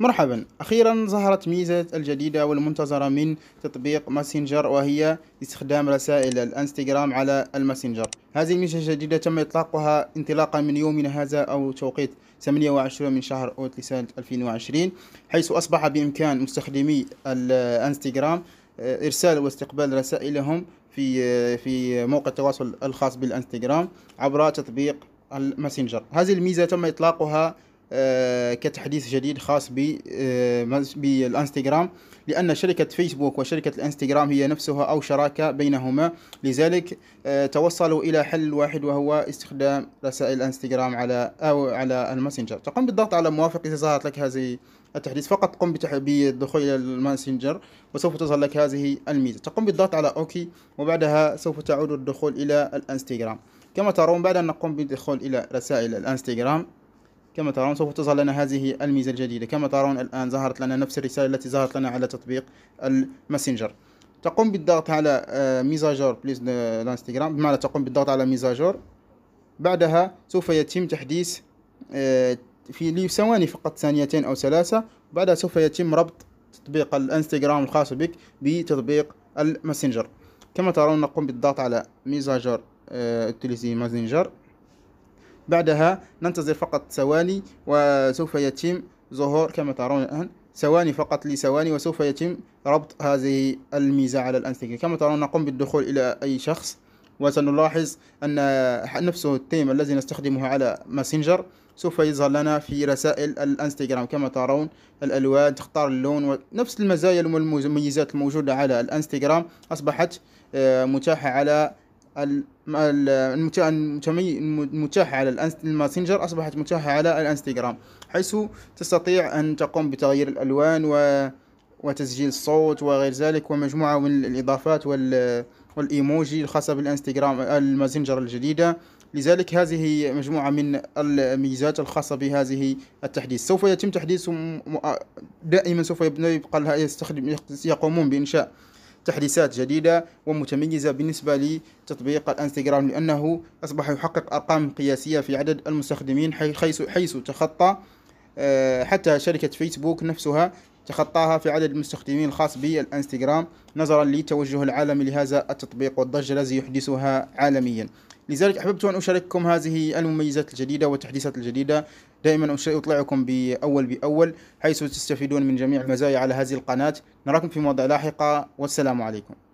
مرحبا أخيرا ظهرت ميزة الجديدة والمنتظرة من تطبيق ماسنجر وهي استخدام رسائل الانستغرام على الماسنجر هذه الميزة الجديدة تم إطلاقها انطلاقا من يومنا هذا أو توقيت 28 من شهر أوت لسنة 2020 حيث أصبح بإمكان مستخدمي الانستغرام آه، إرسال واستقبال رسائلهم في آه، في موقع التواصل الخاص بالانستغرام عبر تطبيق الماسنجر هذه الميزة تم إطلاقها آه، كتحديث جديد خاص آه، بالانستغرام لأن شركة فيسبوك وشركة الانستغرام هي نفسها أو شراكة بينهما لذلك آه، توصلوا إلى حل واحد وهو استخدام رسائل الانستغرام على أو على الماسنجر تقوم بالضغط على موافق إذا ظهرت لك هذه التحديث فقط قم بالدخول إلى الماسنجر وسوف تظهر لك هذه الميزة تقوم بالضغط على أوكي وبعدها سوف تعود الدخول إلى الانستغرام كما ترون بعد أن نقوم بالدخول إلى رسائل الانستغرام كما ترون سوف تظهر لنا هذه الميزة الجديدة كما ترون الآن ظهرت لنا نفس الرسالة التي ظهرت لنا على تطبيق الماسنجر تقوم بالضغط على آه، ميزاجور بليز آه، الانستغرام بمعنى تقوم بالضغط على ميزاجور بعدها سوف يتم تحديث آه، في ثواني فقط ثانيتين أو ثلاثة بعدها سوف يتم ربط تطبيق الانستغرام الخاص بك بتطبيق الماسنجر كما ترون نقوم بالضغط على ميزاجور تليزي ماسنجر بعدها ننتظر فقط ثواني وسوف يتم ظهور كما ترون الآن ثواني فقط لثواني وسوف يتم ربط هذه الميزة على الأنسجة كما ترون نقوم بالدخول إلى أي شخص وسنلاحظ أن نفسه التيم الذي نستخدمه على ماسنجر سوف يظهر لنا في رسائل الانستغرام كما ترون الالوان تختار اللون ونفس المزايا والمميزات الموجوده على الانستغرام اصبحت آه، متاحه على المتاحة على الماسنجر أصبحت متاحة على الانستغرام حيث تستطيع أن تقوم بتغيير الألوان و وتسجيل الصوت وغير ذلك ومجموعة من الإضافات وال والإيموجي الخاصة بالانستغرام الماسنجر الجديدة لذلك هذه مجموعة من الميزات الخاصة بهذه التحديث سوف يتم تحديث دائما سوف يبقى يستخدم يقومون بإنشاء تحديثات جديدة ومتميزة بالنسبة لتطبيق الانستغرام لأنه أصبح يحقق أرقام قياسية في عدد المستخدمين حيث, حيث تخطى آه، حتى شركة فيسبوك نفسها تخطاها في عدد المستخدمين الخاص بالانستغرام نظرا لتوجه العالم لهذا التطبيق والضجة الذي يحدثها عالميا لذلك أحببت أن أشارككم هذه المميزات الجديدة والتحديثات الجديدة دائما سأطلعكم بأول بأول حيث تستفيدون من جميع المزايا على هذه القناة نراكم في مواضيع لاحقة والسلام عليكم